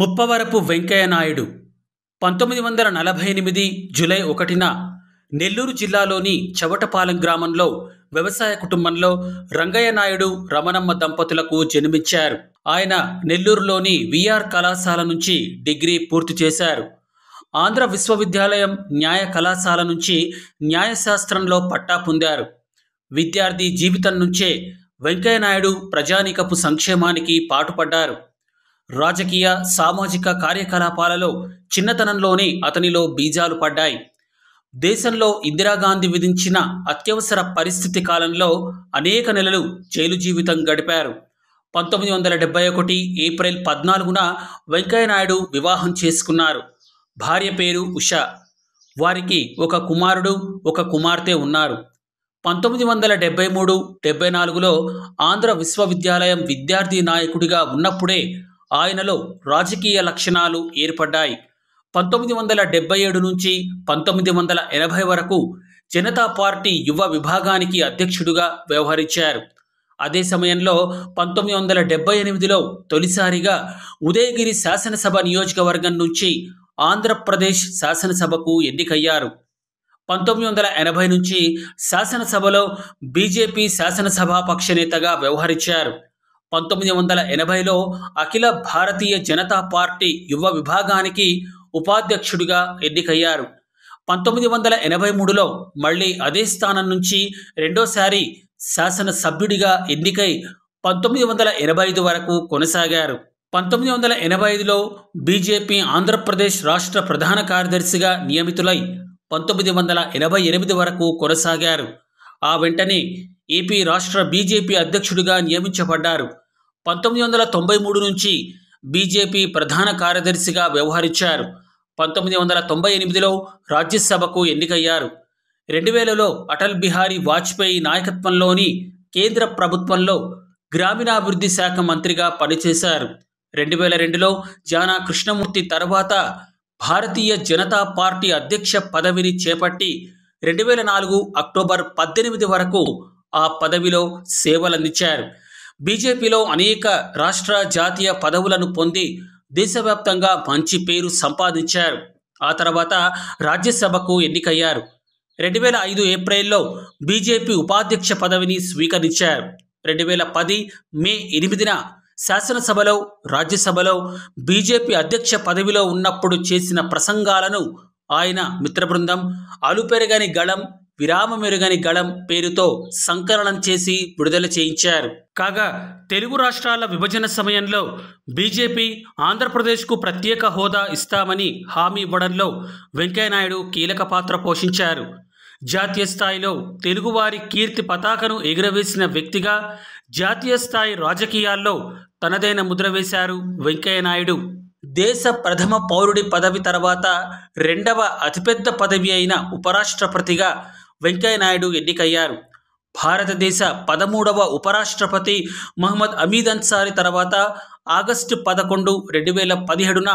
ముప్పవరపు వెంకయ్య నాయుడు పంతొమ్మిది వందల నలభై ఎనిమిది జులై ఒకటిన నెల్లూరు జిల్లాలోని చవటపాలెం గ్రామంలో వ్యవసాయ కుటుంబంలో రంగయ్య నాయుడు రమణమ్మ దంపతులకు జన్మించారు ఆయన నెల్లూరులోని విఆర్ కళాశాల నుంచి డిగ్రీ పూర్తి చేశారు ఆంధ్ర విశ్వవిద్యాలయం న్యాయ కళాశాల నుంచి న్యాయశాస్త్రంలో పట్టా పొందారు విద్యార్థి జీవితం నుంచే వెంకయ్య నాయుడు ప్రజానీకపు సంక్షేమానికి పాటుపడ్డారు రాజకీయ సామాజిక కార్యకలాపాలలో చిన్నతనంలోనే అతనిలో బీజాలు పడ్డాయి దేశంలో ఇందిరాగాంధీ విధించిన అత్యవసర పరిస్థితి కాలంలో అనేక నెలలు జైలు జీవితం గడిపారు పంతొమ్మిది వందల డెబ్బై ఒకటి ఏప్రిల్ పద్నాలుగున వెంకయ్యనాయుడు వివాహం చేసుకున్నారు భార్య పేరు ఉష వారికి ఒక కుమారుడు ఒక కుమార్తె ఉన్నారు పంతొమ్మిది వందల డెబ్బై మూడు డెబ్బై నాలుగులో ఆంధ్ర విశ్వవిద్యాలయం విద్యార్థి నాయకుడిగా ఉన్నప్పుడే ఆయనలో రాజకీయ లక్షణాలు ఏర్పడ్డాయి పంతొమ్మిది వందల డెబ్బై ఏడు నుంచి పంతొమ్మిది వందల ఎనభై వరకు జనతా పార్టీ యువ విభాగానికి అధ్యక్షుడిగా వ్యవహరించారు అదే సమయంలో పంతొమ్మిది వందల డెబ్బై ఎనిమిదిలో తొలిసారిగా ఉదయగిరి శాసనసభ నియోజకవర్గం నుంచి ఆంధ్రప్రదేశ్ శాసనసభకు ఎన్నికయ్యారు పంతొమ్మిది వందల ఎనభై నుంచి శాసనసభలో బీజేపీ శాసనసభాపక్ష నేతగా వ్యవహరించారు పంతొమ్మిది వందల ఎనభైలో అఖిల భారతీయ జనతా పార్టీ యువ విభాగానికి ఉపాధ్యక్షుడిగా ఎన్నికయ్యారు పంతొమ్మిది వందల ఎనభై మూడులో మళ్ళీ అదే స్థానం నుంచి రెండోసారి శాసనసభ్యుడిగా ఎన్నికై పంతొమ్మిది వందల ఎనభై ఐదు వరకు కొనసాగారు పంతొమ్మిది వందల ఎనభై ఐదులో బీజేపీ ఆంధ్రప్రదేశ్ రాష్ట్ర ప్రధాన కార్యదర్శిగా నియమితులై పంతొమ్మిది వందల ఎనభై ఎనిమిది వరకు కొనసాగారు ఆ వెంటనే ఏపీ రాష్ట్ర బీజేపీ అధ్యక్షుడిగా నియమించబడ్డారు పంతొమ్మిది వందల తొంభై మూడు నుంచి బీజేపీ ప్రధాన కార్యదర్శిగా వ్యవహరించారు పంతొమ్మిది వందల తొంభై ఎనిమిదిలో రాజ్యసభకు ఎన్నికయ్యారు రెండు వేలలో అటల్ బిహారీ వాజ్పేయి నాయకత్వంలోని కేంద్ర ప్రభుత్వంలో గ్రామీణాభివృద్ధి శాఖ మంత్రిగా పనిచేశారు రెండు వేల రెండులో జానా కృష్ణమూర్తి తర్వాత భారతీయ జనతా పార్టీ అధ్యక్ష పదవిని చేపట్టి రెండు వేల నాలుగు అక్టోబర్ పద్దెనిమిది వరకు ఆ పదవిలో సేవలందించారు బీజేపీలో అనేక రాష్ట్ర జాతీయ పదవులను పొంది దేశవ్యాప్తంగా మంచి పేరు సంపాదించారు ఆ తర్వాత రాజ్యసభకు ఎన్నికయ్యారు రెండు వేల ఐదు ఏప్రిల్లో బీజేపీ ఉపాధ్యక్ష పదవిని స్వీకరించారు రెండు వేల పది మే ఎనిమిదిన శాసనసభలో రాజ్యసభలో బీజేపీ అధ్యక్ష పదవిలో ఉన్నప్పుడు చేసిన ప్రసంగాలను ఆయన మిత్రబృందం అలుపెరగని గళం విరామమెరుగని గళం పేరుతో సంకలనం చేసి విడుదల చేయించారు కాగా తెలుగు రాష్ట్రాల విభజన సమయంలో బీజేపీ ఆంధ్రప్రదేశ్కు ప్రత్యేక హోదా ఇస్తామని హామీ ఇవ్వడంలో వెంకయ్యనాయుడు కీలక పాత్ర పోషించారు జాతీయ స్థాయిలో తెలుగువారి కీర్తి పతాకను ఎగురవేసిన వ్యక్తిగా జాతీయ స్థాయి రాజకీయాల్లో తనదైన ముద్ర వేశారు వెంకయ్యనాయుడు దేశ ప్రథమ పౌరుడి పదవి తర్వాత రెండవ అతిపెద్ద పదవి అయిన ఉపరాష్ట్రపతిగా వెంకయ్యనాయుడు ఎన్నికయ్యారు భారతదేశ పదమూడవ ఉపరాష్ట్రపతి మహమ్మద్ అమీద్ అన్సారి తర్వాత ఆగస్టు పదకొండు రెండు వేల పదిహేడున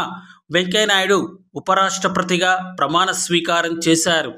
వెంకయ్యనాయుడు ఉపరాష్ట్రపతిగా ప్రమాణ స్వీకారం చేశారు